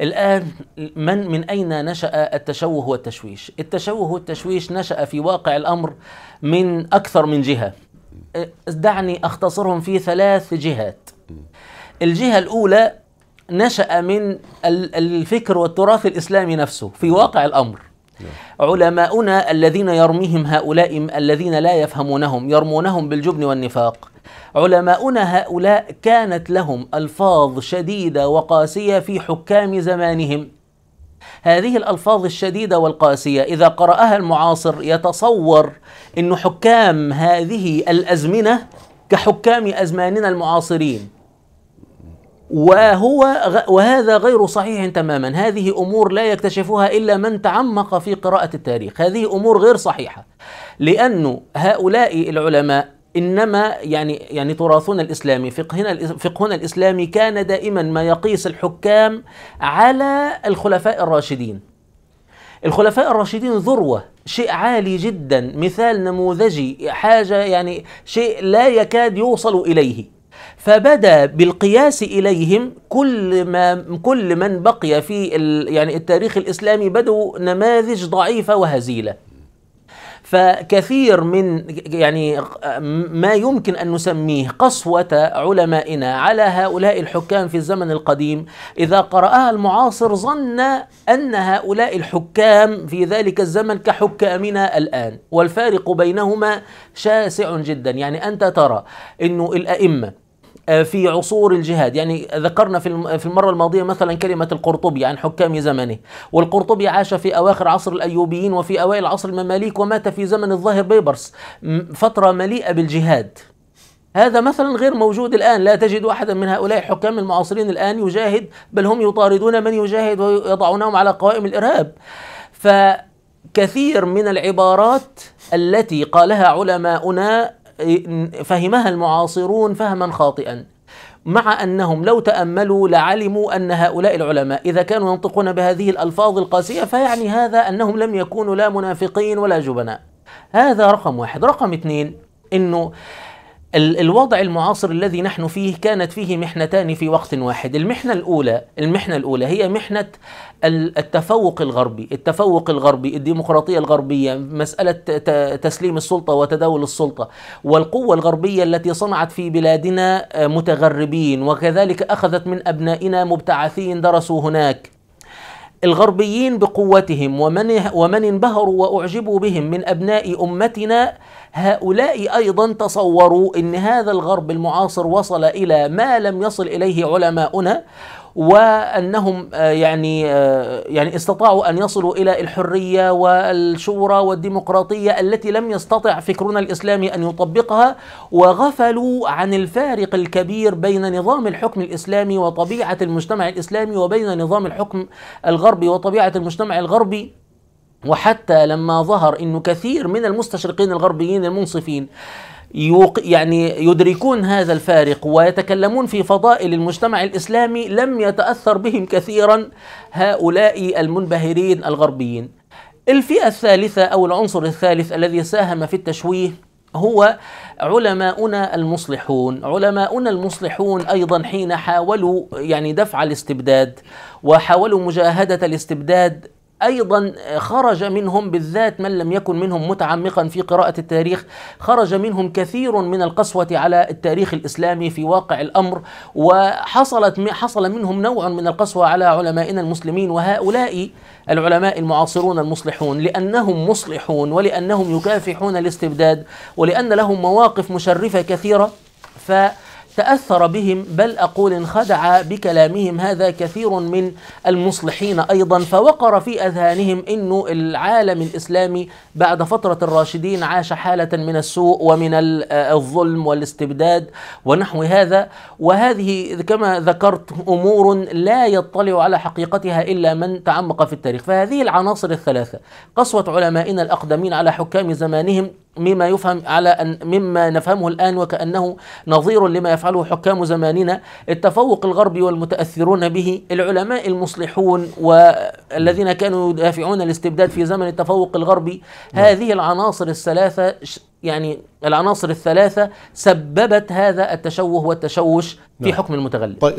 الآن من من أين نشأ التشوه والتشويش؟ التشوه والتشويش نشأ في واقع الأمر من أكثر من جهة. دعني أختصرهم في ثلاث جهات. الجهة الأولى نشأ من الفكر والتراث الإسلامي نفسه في واقع الأمر. علماؤنا الذين يرميهم هؤلاء الذين لا يفهمونهم يرمونهم بالجبن والنفاق علماؤنا هؤلاء كانت لهم الفاظ شديده وقاسيه في حكام زمانهم هذه الألفاظ الشديدة والقاسية إذا قرأها المعاصر يتصور أن حكام هذه الأزمنة كحكام أزماننا المعاصرين وهو وهذا غير صحيح تماما هذه امور لا يكتشفها الا من تعمق في قراءه التاريخ هذه امور غير صحيحه لانه هؤلاء العلماء انما يعني يعني تراثنا الاسلامي فقهنا فقهنا الاسلامي كان دائما ما يقيس الحكام على الخلفاء الراشدين. الخلفاء الراشدين ذروه، شيء عالي جدا، مثال نموذجي، حاجه يعني شيء لا يكاد يوصل اليه. فبدا بالقياس اليهم كل ما كل من بقي في يعني التاريخ الاسلامي بدوا نماذج ضعيفه وهزيله. فكثير من يعني ما يمكن ان نسميه قسوه علمائنا على هؤلاء الحكام في الزمن القديم اذا قراها المعاصر ظن ان هؤلاء الحكام في ذلك الزمن كحكامنا الان والفارق بينهما شاسع جدا يعني انت ترى انه الائمه آه، في عصور الجهاد يعني ذكرنا في المرة الماضية مثلا كلمة القرطبي عن حكام زمنه والقرطبي عاش في أواخر عصر الأيوبيين وفي أوائل عصر المماليك ومات في زمن الظاهر بيبرس فترة مليئة بالجهاد هذا مثلا غير موجود الآن لا تجد أحدا من هؤلاء الحكام المعاصرين الآن يجاهد بل هم يطاردون من يجاهد ويضعونهم على قوائم الإرهاب فكثير من العبارات التي قالها علماؤنا فهمها المعاصرون فهما خاطئا مع انهم لو تاملوا لعلموا ان هؤلاء العلماء اذا كانوا ينطقون بهذه الالفاظ القاسيه فيعني هذا انهم لم يكونوا لا منافقين ولا جبناء هذا رقم واحد رقم اثنين انه الوضع المعاصر الذي نحن فيه كانت فيه محنتان في وقت واحد المحنة الأولى المحنة الأولى هي محنة التفوق الغربي التفوق الغربي الديمقراطية الغربية مسألة تسليم السلطة وتداول السلطة والقوة الغربية التي صنعت في بلادنا آه، متغربين وكذلك أخذت من أبنائنا مبتعثين درسوا هناك الغربيين بقوتهم ومن ومن انبهروا واعجبوا بهم من ابناء امتنا هؤلاء ايضا تصوروا ان هذا الغرب المعاصر وصل الى ما لم يصل اليه علماؤنا وانهم آه، يعني آه، يعني استطاعوا ان يصلوا الى الحريه والشورى والديمقراطيه التي لم يستطع فكرنا الاسلامي ان يطبقها وغفلوا عن الفارق الكبير بين نظام الحكم الاسلامي وطبيعه المجتمع الاسلامي وبين نظام الحكم الغربي وطبيعه المجتمع الغربي وحتى لما ظهر انه كثير من المستشرقين الغربيين المنصفين يعني يدركون هذا الفارق ويتكلمون في فضائل المجتمع الاسلامي لم يتاثر بهم كثيرا هؤلاء المنبهرين الغربيين. الفئه الثالثه او العنصر الثالث الذي ساهم في التشويه هو علماؤنا المصلحون، علماؤنا المصلحون ايضا حين حاولوا يعني دفع الاستبداد وحاولوا مجاهده الاستبداد ايضا آه، خرج منهم بالذات من لم يكن منهم متعمقا في قراءه التاريخ خرج منهم كثير من القسوه على التاريخ الاسلامي في واقع الامر وحصلت حصل منهم نوع من القسوه على علمائنا المسلمين وهؤلاء العلماء المعاصرون المصلحون لانهم مصلحون ولانهم يكافحون الاستبداد ولان لهم مواقف مشرفه كثيره ف تأثر بهم بل أقول انخدع بكلامهم هذا كثير من المصلحين أيضا فوقر في أذهانهم أن العالم الإسلامي بعد فترة الراشدين عاش حالة من السوء ومن الظلم والاستبداد ونحو هذا وهذه كما ذكرت أمور لا يطلع على حقيقتها إلا من تعمق في التاريخ فهذه العناصر الثلاثة قسوة علمائنا الأقدمين على حكام زمانهم مما يفهم على أن مما نفهمه الآن وكأنه نظير لما يفعله حكام زماننا التفوق الغربي والمتأثرون به العلماء المصلحون والذين كانوا يدافعون الاستبداد في زمن التفوق الغربي نعم. هذه العناصر الثلاثة يعني العناصر الثلاثة سببت هذا التشوه والتشوش في نعم. حكم المتغلب طيب.